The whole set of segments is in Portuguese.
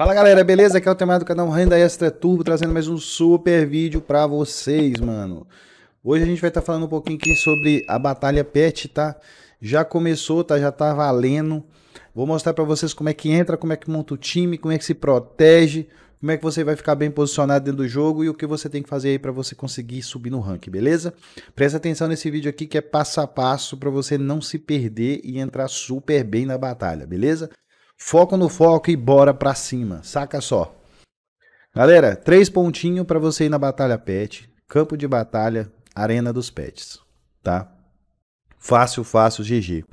Fala galera, beleza? Aqui é o tema do canal Renda Extra Turbo, trazendo mais um super vídeo pra vocês, mano. Hoje a gente vai estar tá falando um pouquinho aqui sobre a batalha pet, tá? Já começou, tá? Já tá valendo. Vou mostrar pra vocês como é que entra, como é que monta o time, como é que se protege, como é que você vai ficar bem posicionado dentro do jogo e o que você tem que fazer aí pra você conseguir subir no ranking, beleza? Presta atenção nesse vídeo aqui que é passo a passo pra você não se perder e entrar super bem na batalha, beleza? Foco no foco e bora pra cima. Saca só. Galera, três pontinhos para você ir na Batalha Pet, Campo de Batalha, Arena dos Pets, tá? Fácil, fácil, GG.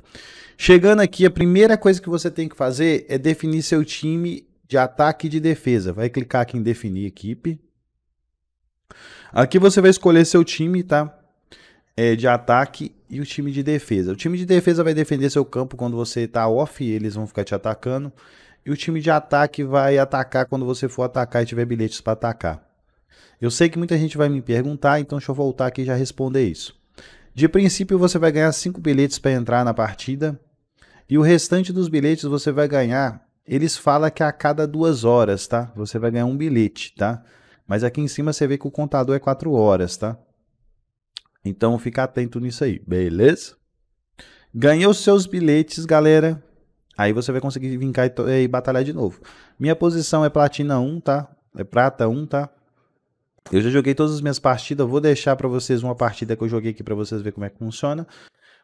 Chegando aqui, a primeira coisa que você tem que fazer é definir seu time de ataque e de defesa. Vai clicar aqui em definir equipe. Aqui você vai escolher seu time, tá? é, de ataque e o time de defesa. O time de defesa vai defender seu campo quando você tá off, eles vão ficar te atacando. E o time de ataque vai atacar quando você for atacar e tiver bilhetes para atacar. Eu sei que muita gente vai me perguntar, então deixa eu voltar aqui e já responder isso. De princípio, você vai ganhar 5 bilhetes para entrar na partida. E o restante dos bilhetes você vai ganhar. Eles falam que a cada duas horas, tá? Você vai ganhar um bilhete, tá? Mas aqui em cima você vê que o contador é 4 horas, tá? Então fica atento nisso aí, beleza? Ganhei os seus bilhetes, galera. Aí você vai conseguir vincar e, e batalhar de novo. Minha posição é platina 1, tá? É prata 1, tá? Eu já joguei todas as minhas partidas, vou deixar para vocês uma partida que eu joguei aqui para vocês ver como é que funciona.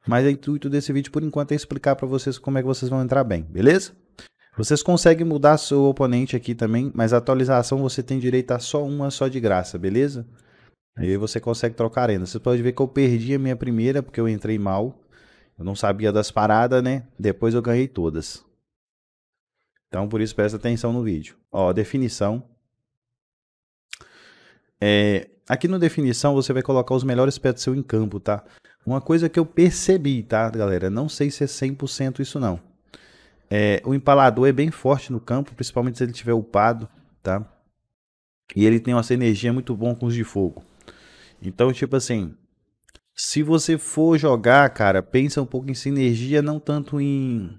Mas o intuito desse vídeo por enquanto é explicar para vocês como é que vocês vão entrar bem, beleza? Vocês conseguem mudar seu oponente aqui também, mas a atualização você tem direito a só uma só de graça, beleza? Aí você consegue trocar arena. Você pode ver que eu perdi a minha primeira, porque eu entrei mal. Eu não sabia das paradas, né? Depois eu ganhei todas. Então, por isso, presta atenção no vídeo. Ó, definição. É, aqui no definição, você vai colocar os melhores pets seu em campo, tá? Uma coisa que eu percebi, tá, galera? Não sei se é 100% isso não. É, o empalador é bem forte no campo, principalmente se ele tiver upado, tá? E ele tem uma energia muito bom com os de fogo. Então, tipo assim, se você for jogar, cara, pensa um pouco em sinergia, não tanto em,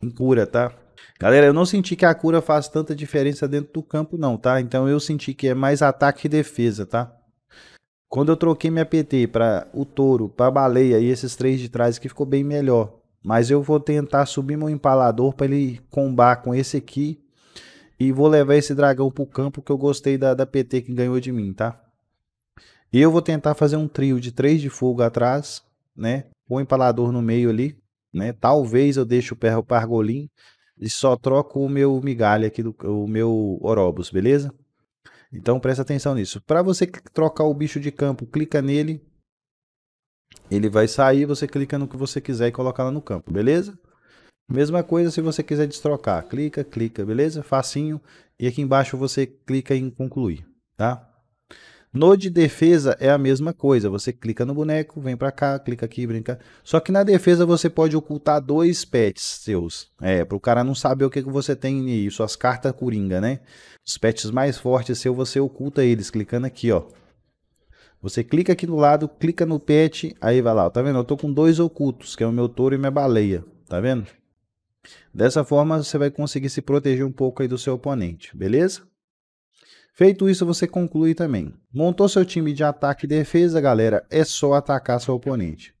em cura, tá? Galera, eu não senti que a cura faz tanta diferença dentro do campo, não, tá? Então eu senti que é mais ataque e defesa, tá? Quando eu troquei minha PT para o touro, para baleia e esses três de trás que ficou bem melhor. Mas eu vou tentar subir meu empalador para ele combar com esse aqui. E vou levar esse dragão pro campo que eu gostei da, da PT que ganhou de mim, tá? Eu vou tentar fazer um trio de três de fogo atrás, né? Com o empalador no meio ali, né? Talvez eu deixe o perro pargolim e só troco o meu migalha aqui, do, o meu Orobus, beleza? Então presta atenção nisso. Para você trocar o bicho de campo, clica nele. Ele vai sair, você clica no que você quiser e coloca lá no campo, beleza? Mesma coisa se você quiser destrocar. Clica, clica, beleza? Facinho. E aqui embaixo você clica em concluir, tá? No de defesa é a mesma coisa. Você clica no boneco, vem para cá, clica aqui, brinca. Só que na defesa você pode ocultar dois pets seus. É, para o cara não saber o que, que você tem e suas cartas coringa, né? Os pets mais fortes seu você oculta eles clicando aqui, ó. Você clica aqui do lado, clica no pet, aí vai lá, ó, tá vendo? Eu tô com dois ocultos, que é o meu touro e minha baleia, tá vendo? Dessa forma você vai conseguir se proteger um pouco aí do seu oponente, beleza? Feito isso, você conclui também. Montou seu time de ataque e defesa, galera, é só atacar seu oponente.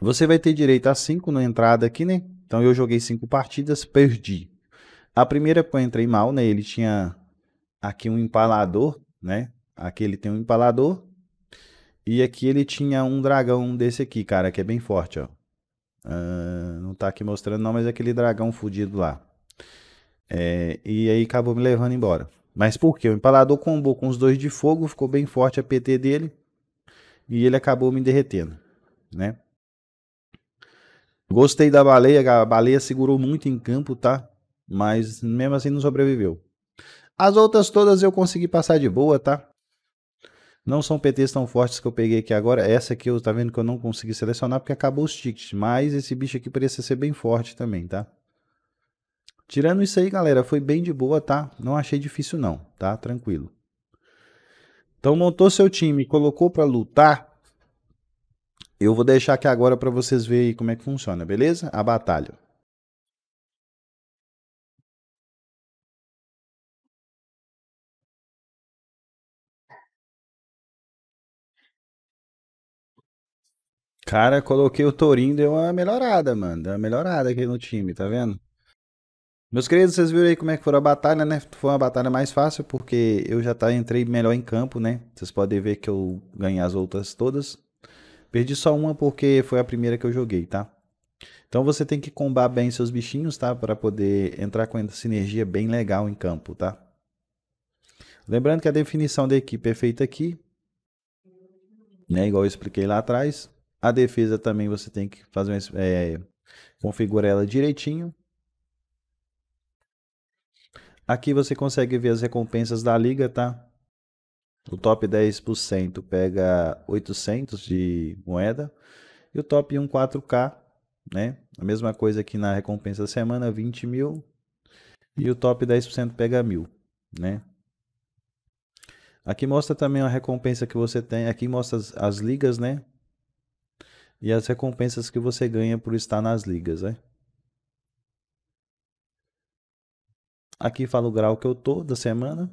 Você vai ter direito a 5 na entrada aqui, né? Então eu joguei 5 partidas, perdi. A primeira que eu entrei mal, né? Ele tinha aqui um empalador, né? Aqui ele tem um empalador. E aqui ele tinha um dragão desse aqui, cara, que é bem forte, ó. Uh, não tá aqui mostrando não, mas é aquele dragão fudido lá. É, e aí acabou me levando embora. Mas por quê? O empalador combou com os dois de fogo, ficou bem forte a PT dele e ele acabou me derretendo, né? Gostei da baleia, a baleia segurou muito em campo, tá? Mas mesmo assim não sobreviveu. As outras todas eu consegui passar de boa, tá? Não são PTs tão fortes que eu peguei aqui agora. Essa aqui eu tá vendo que eu não consegui selecionar porque acabou os tickets. Mas esse bicho aqui parecia ser bem forte também, tá? Tirando isso aí, galera, foi bem de boa, tá? Não achei difícil não, tá? Tranquilo. Então montou seu time, colocou para lutar. Eu vou deixar aqui agora para vocês verem como é que funciona, beleza? A batalha. Cara, coloquei o Torinho, deu uma melhorada, mano. Deu uma melhorada aqui no time, tá vendo? Meus queridos, vocês viram aí como é que foi a batalha, né? Foi uma batalha mais fácil porque eu já tá, entrei melhor em campo, né? Vocês podem ver que eu ganhei as outras todas. Perdi só uma porque foi a primeira que eu joguei, tá? Então você tem que combar bem seus bichinhos, tá? Para poder entrar com essa sinergia bem legal em campo, tá? Lembrando que a definição da equipe é feita aqui, né? Igual eu expliquei lá atrás. A defesa também você tem que fazer, é, configurar ela direitinho Aqui você consegue ver as recompensas da liga, tá? O top 10% pega 800 de moeda e o top 1 4K, né? A mesma coisa aqui na recompensa da semana, 20 mil e o top 10% pega mil, né? Aqui mostra também a recompensa que você tem, aqui mostra as, as ligas, né? E as recompensas que você ganha por estar nas ligas, né? Aqui fala o grau que eu tô da semana,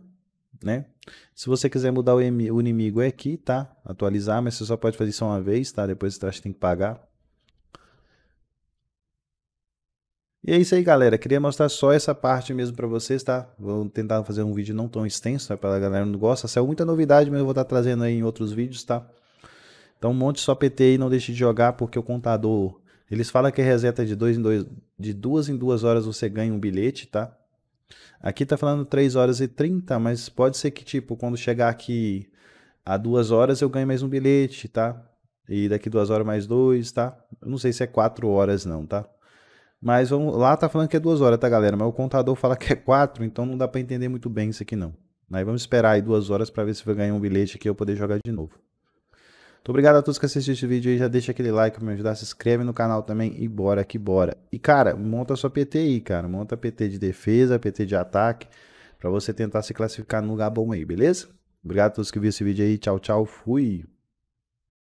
né? Se você quiser mudar o, o inimigo é aqui, tá? Atualizar, mas você só pode fazer isso uma vez, tá? Depois você tem que pagar. E é isso aí, galera. Queria mostrar só essa parte mesmo para vocês, tá? Vou tentar fazer um vídeo não tão extenso, tá? Pra galera não gosta. Saiu é muita novidade, mas eu vou estar tá trazendo aí em outros vídeos, tá? Então, um monte só PT aí, não deixe de jogar, porque o contador... Eles falam que é reseta de, dois em dois, de duas em duas horas você ganha um bilhete, tá? Aqui tá falando 3 horas e 30, mas pode ser que, tipo, quando chegar aqui a duas horas eu ganhe mais um bilhete, tá? E daqui duas horas mais dois, tá? Eu não sei se é quatro horas não, tá? Mas vamos, lá tá falando que é duas horas, tá, galera? Mas o contador fala que é quatro, então não dá para entender muito bem isso aqui não. Aí vamos esperar aí duas horas para ver se vai ganhar um bilhete aqui e eu poder jogar de novo. Muito obrigado a todos que assistiram esse vídeo aí. Já deixa aquele like pra me ajudar, se inscreve no canal também e bora que bora. E cara, monta sua PT aí, cara. Monta PT de defesa, PT de ataque, pra você tentar se classificar num lugar bom aí, beleza? Obrigado a todos que viram esse vídeo aí. Tchau, tchau. Fui.